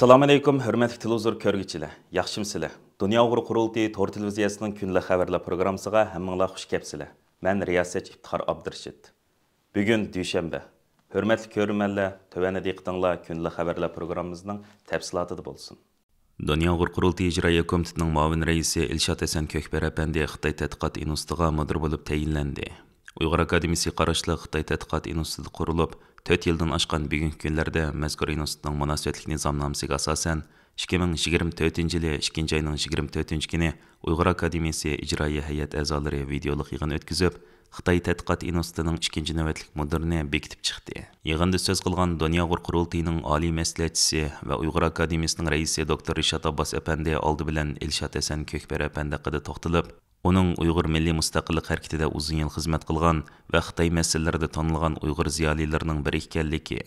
Ассаламу алейкум, үрмәтік тілуызыр көргетчілі, яқшымсілі. Дүния ғұры құрылды Тор телевизиясының күнілі қабарлы программсыға әмінгіла құш кепсілі. Мән Риясет Ибтхар Абдыршит. Бүгін дүйшембі. Үрмәтік көрімәлі төвәні дейқтіңла күнілі қабарлы программсының тәпсілатыды болсын. Дүния ғұр құрылды ежірай өкімтінің мауын рейсі Илшат Әсен Көкбер әпенде Қытай тәтқат инустыға мұдыр болып тәйінләнді уйгыр академиясы қарашылы Қытай тадқиқат институты құрылып, төт елдің ашқан бүгінгі күнлерді Мәзгүр Инустының мунасабатлык низамнамасыга асосан 2024 миң 2. төртүнчү 24. экинчи айнын жыйырма төртүнчү күнү уйгыр академиясы ижрайы hayat a'zolari videolik yig'in o'tkazib xitoy tadqiqot institutining ikkinchi bekitib chiqdi yig'inda so'z qilgan dunyo qurultiyining oliy maslahatchisi va uyg'ur akademiyasining raisi doktor rishad abbos apandi oldi bilan asan Оның ұйғыр милли мұстақиллық әрекетіде ұзын ел қызмет қылған вә Қытай мәселелерді танылған ұйғыр зиялилерінің бірі екенлігі,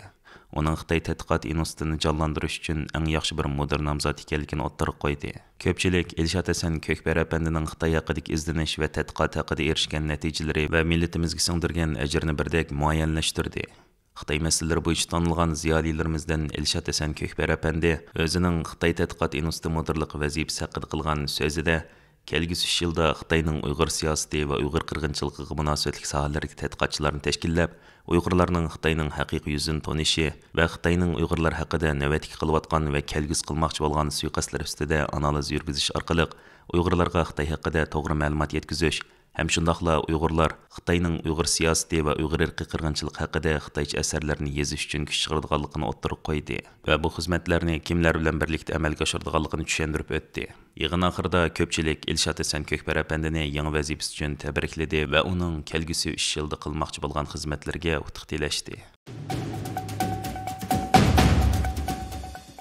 оның Қытай тәтқиқат институтын жалландыру үшін ең яхшы бір модерн намзат екенлігін отырып қойды. Көпшілік Илшат Әсен Көкбәр әпендінің Қытай хақыдық ізденіш вә тәтқиқат хақыда ерішкен нәтижелері вә милләтімізге сіңдірген әжірні бірдек муайянлаштырды. Xitay məsələləri boyunca tanınğan ziyalilərimizdən Elşad Əsən Kökbər əpəndi özünün Xitay Tədqiqat İnstitutu müdirlik vəzifəsi haqqında qılğan sözüdə үш жылда Қытайның ұйғыр сиясаты ва ұйғыр қырғыншылығы мұнасабатлық сахалардағы тәтқиқатшыларны тәшкилләп, ұйғырларның Қытайның хақиқи юзын тонышы ва Қытайның ұйғырлар хақында нәвәтік қылып атқан ва келгіс қылмақчы болған суйқастлар үстіде анализ жүргізіш арқылы ұйғырларға Қытай хақында тоғры мәлімат жеткізіш һәм шундыйлар уйгырлар Хытайның уйгыр сиясәте ва уйгыр ирки кыргынчылык хакында хытайча әсәрләрне языш өчен көч чыгардыганлыгын оттырып куйды ва бу хезмәтләрне кемләр белән берлектә әмәлгә ашырдыганлыгын төшендереп өтте. Йыгын ахырда көпчелек Илшат Әсән Көкбәр әпәндене яңа вазифасы өчен тәбрикләде ва уның кәлгүсе 3 елда кылмакчы булган хезмәтләргә утык тиләште.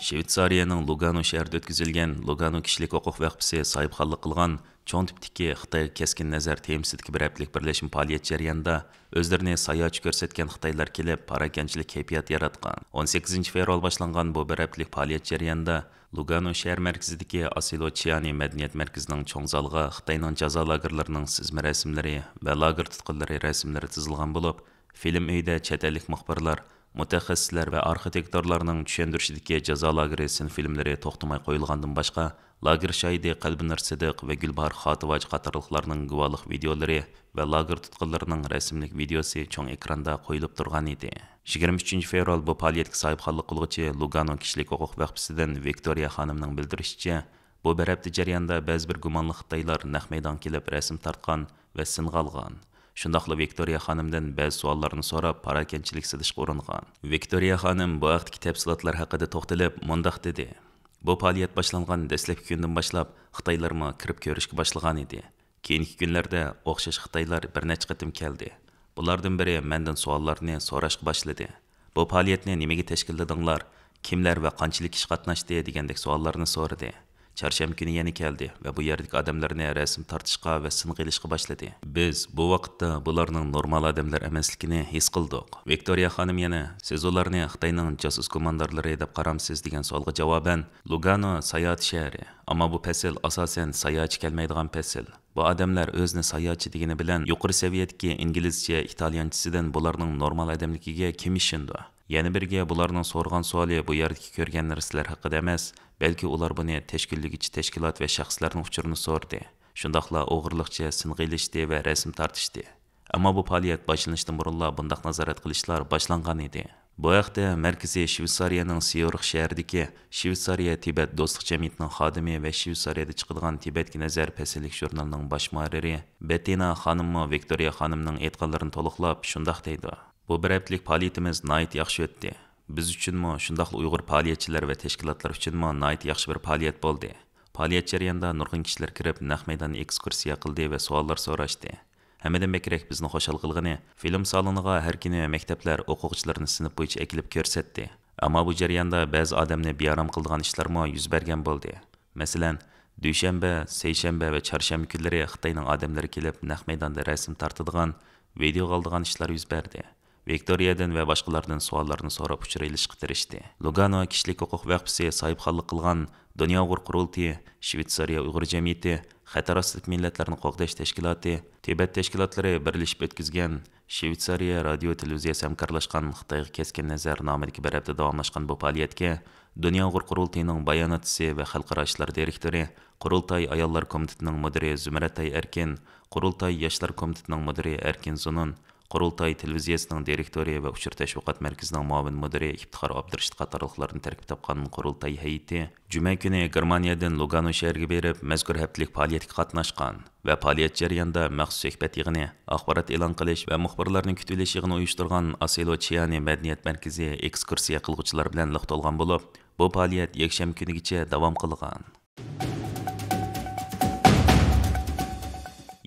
Швейцарияның Лугано шәһәрендә үткәрелгән Лугано кишлек хукук вакыпсы сайып халлык кылган Чоң типтики Кытай кескин назар темсид кибераплик бирлешим фаалият жарыянда өздөрүнө саяч көрсөткөн Кытайлар келип паракенчилик кайфият яраткан. 18 февраль башланган бу бираплик фаалият жарыянда Лугано шәһәр мәркәзидәге Асило Чиани мәдәният мәркәзенең чоң залга Кытайның жаза лагерларының сызма рәсемләре ва лагер тоткынлары рәсемләре тизилгән булып, фильм өйдә чәтәлек мөхбирләр мұтәхәсіслер вә архитекторларының түшендіршідікке жаза лагері сынфильмлері тоқтамай қойылғандың башқа лагер шайды қалбінір сідіқ ва гүлбар хатывач қатарлықларының гуалық видеолары вә лагер тұтқыларының рәсімлік видеосы чоң экранда қойылып тұрған еді 23 феврал бұл палетк сайып қалық қылғычы лугано кішілік оқық вәқпісіден виктория ханымның білдірішіче бұл бір әпті жарианда бәз бір гуманлық қытайлар нақ келіп рәсім тартқан вә сынға алған Шундакла Виктория ханымдан бәз суалларны сорап, паракенчилек сидишкә урынган. Виктория ханым бу кітап тәфсилатлар хакында тохталып, мондак деді. Бу фаалият башланган дәслепки көндән башлап, Қытайларма кіріп кирип көришкә еді. иде. Кейинки күнләрдә Қытайлар Хитайлар бер нәчә кытым келди. Булардан бире мендан суалларны сорашка башлады. Бу фаалиятны нимәгә тәшкилләдеңләр? Kimler ve kançilik iş katnaştı degendek suallarını sordu. Çarşamba günü yeni geldi ve bu yerdeki adamlarına resim tartışka ve sınıq ilişki başladı. Biz bu vaxtda bunların normal adamlar emasligini his qildik. Victoria Hanım yine siz ularni Xitoyning casus komandarlari edip karamsız degan savolga javoban Lugano sayohat shahri, Ama bu pasil asasen sayohatchi kelmaydigan pasil. Bu adamlar özne sayaçı digini bilen yukarı seviyedeki İngilizce, İtalyançısından bunların normal adamlikiga kim işindi? yeni birge bunların sorgan suali bu yerdeki körgenler sizler hakkı demez Бәлки улар буны тәшкиллегич тәшкилат ва шәхсләрнең учурын сорды. Шундакла огырлыкча сынғилиште ва рәсем тартышты. Әмма бу фаалият башланыштан бурынла бундак назарат кылышлар башланган иде. Бу вакытта мәркәзи Швейцарияның Сиорх шәһәрендәге Швейцария Тибет достык җәмгыятенең хадиме ва Швейцариядә чыгылган Тибетке назар фәсиллек журналының баш мөхәррире Бетина ханымы Виктория ханымның әйткәнләрен толыклап шундак дейди. Бу бер әйтлек фаалиятыбыз найт яхшы үтте. biz uchunmi shundoq uyg'ur faoliyatchilar va tashkilotlar uchunmi nihoyat yaxshi bir faoliyat bo'ldi faoliyat jarayonida nurg'un kishilar kirib naq maydonni ekskursiya qildi va savollar so'rashdi hammadan bakrak bizni xoshal qilg'ini film saloniga har kuni maktablar o'quvchilarni sinf bo'yicha ekilib ko'rsatdi ammo bu jarayonda ba'zi odamni bearom ishlar ishlarmi yuz bergan bo'ldi masalan dushanba seshanba va charshanba kunlari xitoyning odamlari kelib naq maydonda rasm tortadigan video qoldigan ishlar yuz berdi викториядан ва башкалардан суалларны сорап учур илишке тиришти лугано кишилик укук вакфиси сайыпханлык кылган дунё уйгур курултии швейцария уйгур жамияти хатарастык милләтләрне кагдаш тәшкилаты тибет тәшкилатлары берлешип өткизген швейцария радио телевизиясы әмкарлашкан кытайга кескен назар номерки барапта давамлашкан бу фаалиятка Дөнья Уйгыр Курултайының баянатчысы ва халыкара эшләр директоры, Курултай аяллар комитетының мөдире Зүмратай Эркен, Курултай яшьләр комитетының мөдире Эркен Зунун, құрылтай телевизиясының директория ва учур тәшвиқат мәркезінің муавин мөдири ибтихар абдырышит қатарлықларын тәркіп тапқан құрылтай һәйіті жүмә күні германиядан лугано шәһәрге беріп мәзкүр һәптілік палиятқа қатнашқан ва палият жарыянда махсус сөйхбәт йығыны ақпарат элан қылыш ва мұхбарларның күтіліш йығыны ұйыштырған асело чиани мәдениет мәркезі экскурсия қылғычылар білән лық толған болып бұл палият екшәм күнігіче давам қылған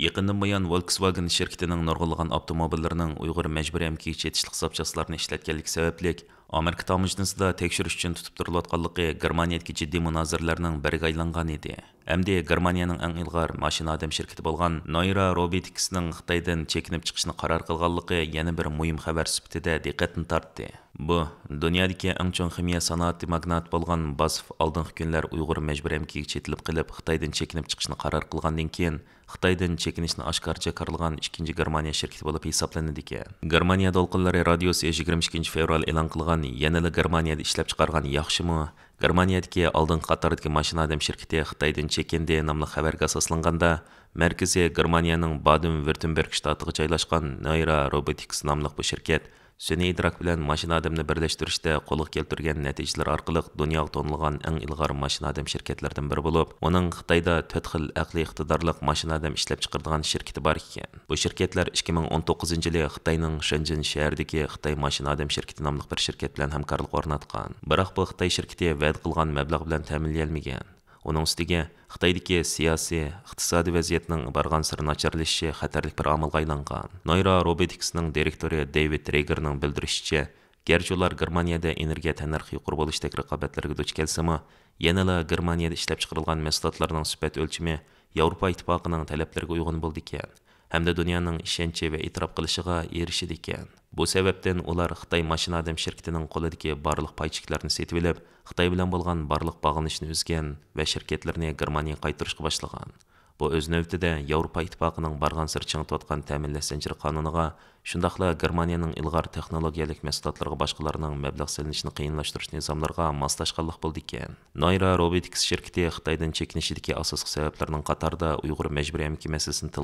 Якындан буян Volkswagen şirketінің нұрғылған автомобильлерінің уйғыр мәжбүри әмки жетишлик запчастларын ишләткәнлек сәбәплек Америка таможнясында текшерүш өчен тутып турылатканлыгы Германиядәге җитди мөназирләрнең бергә айланган еді. Әмде Германияның иң илгар машина адам şirketi булган Noira Robotics'ның Хытайдан чекинеп чыгышны карар кылганлыгы яңа бер мөһим хәбәр сүптедә диққәтне тартты. Бұ дөньядагы иң чоң химия санааты магнат болған Басов алдыңғы күнлер уйгыр мәҗбүр әмкиге четилеп кылып, Хитаендан чекинеп чыгышны қарар кылгандан кейін, Қытайдың чекінішіні ашқар жақарылған 2-нче Германия şirkәте болып хисапланды икән. Германия долкынлары радиосы 22 февраль элан кылган, янала Германияда эшләп чыгарган яхшымы? Германиядагы алдың қатардығы машина адам şirkәте Қытайдың чекенде намлы хәбәргә Мәркізе мәркәзе Германияның Баден-Вюртемберг штатығы жайлашқан Nayra Robotics намлық бұ шеркет, Сүни идрак белән машина адамны берләштерүштә қолық келтірген нәтижелер аркылы дөньяга танылган иң илгар машина адам şirketләрдән бер болып, оның Қытайда 4 хил әқли иқтидарлык машина адам эшләп чыгарган şirketi бар екен. Бұл şirketләр 2019 жылы Хитаенның Шэньчжэнь шәһәрендәге Қытай машина адам şirketi намлык бер şirket әмкарлық орнатқан. Бірақ бұл Қытай Хитаи şirketi қылған кылган мәбләг белән тәэминләнмәгән оның үстіге қытайдікі саяси иқтисади вазиятның барған сырын начарлеше қатерлік бір амылға айланған нойра робетиксның директоры дэвид регерның білдірішіше Герчі олар германияда энергия тәнірхи құрбылыш тәкірі қабәтлерге дөч келсімі, еніла германияда іштәп шықырылған мәсілатларының сүпәт өлчімі Еуропа айтпақының тәләптерге ұйғын болды кен һәм дә дөньяның ишенче ве итраф кылышыга ирешид икән. Бу сәбәптән улар Хытай машина адам şirketенең кулындагы барлык пайчыкларны сатып алып, Хытай белән булган барлык багынышны өзген ве şirketләрне Германия кайтырышка башлаган. Бұл өз де, Европа иттифакының барған сыр чыңытып отқан тәэминләш зәнҗире Германияның илғар технологиялық мәсъулатларга башқыларының мәбләг сәлінішіні қиынлаштырыш незамларға маслашканлык болды икән. Noira Robotics шеркіте қытайдың чекинишидәге асаслык сәбәпләрнең қатарда ұйғыр мәҗбүри эмки мәсьәләсен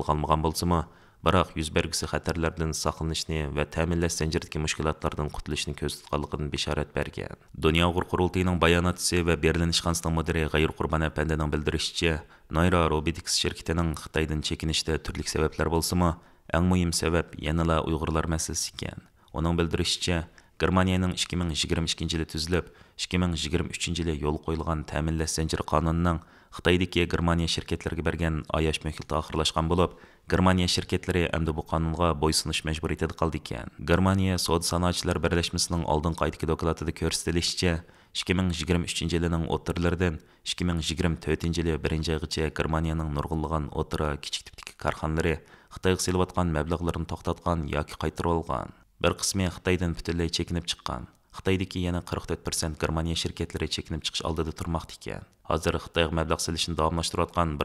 Biroq yuz bergisi xatarlardan saqlanishni va ta'minlash zanjiridagi mushkilotlardan qutilishni ko'z tutganligini bishorat bergan. Dunyo Uyg'ur qurultiyining bayonotchisi va Berlin ishxonasining mudiri G'ayur Qurbon apandining bildirishicha, Noira Robotics shirkatining Xitoydan chekinishida turli sabablar bo'lsa-mu, eng muhim sabab Оның білдірішіше, Германияның 2022 түзіліп, 2023 жылы ел қойылған тәмінләс зәнжір Xitoydagi Germaniya şirketlariga бәрген ayash muhiti oxirlashgan болып, Germaniya şirketlari әмді bu бойсыныш bo'ysunish қалды қалды ekan. Germaniya соғды sanoatchilar бірләшмісінің алдың oydagi dokladida ko'rsatilishicha, 2023 yilning o'tirlaridan 2024 yili 1-oygacha Germaniyaning nurg'unlagan o'tira kichik tipdagi korxonalari Xitoyga mablag'larni to'xtatgan yoki qaytarib olgan. Bir qismi Xitoydagi yana 44% Германия Germaniya şirketlari алдыда chiqish oldida turmoqda ekan. Hozir Xitoyga mablag' silishni бір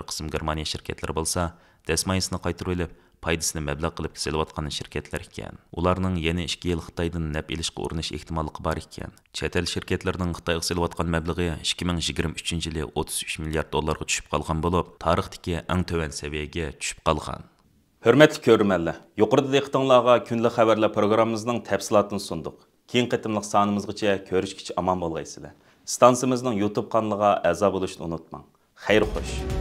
bir Германия Germaniya болса, bo'lsa, dasmayisini qaytarib, пайдасыны мәбләг кылып киселәткән şirketләр икән. Уларның яңа 2 ел Хытайдан нәп илишкә урыныш ихтималлыгы бар икән. Чәтел şirketләрнең Хитайга киселәткән мәбләге 2023 елда 33 миллиард долларга төшеп калган булып, тарихтагы иң төвән сәвиягә төшеп калган. Хөрмәтле көрермәнләр, юқорыда диктыңларга күнлек хәбәрләр программабызның тәфсилатын сундык кейін қытымлық санымызғыча көрішкіч аман болғайсыла. Станциямыздың YouTube каналыға әза болуды ұмытпаң. Хайр қош!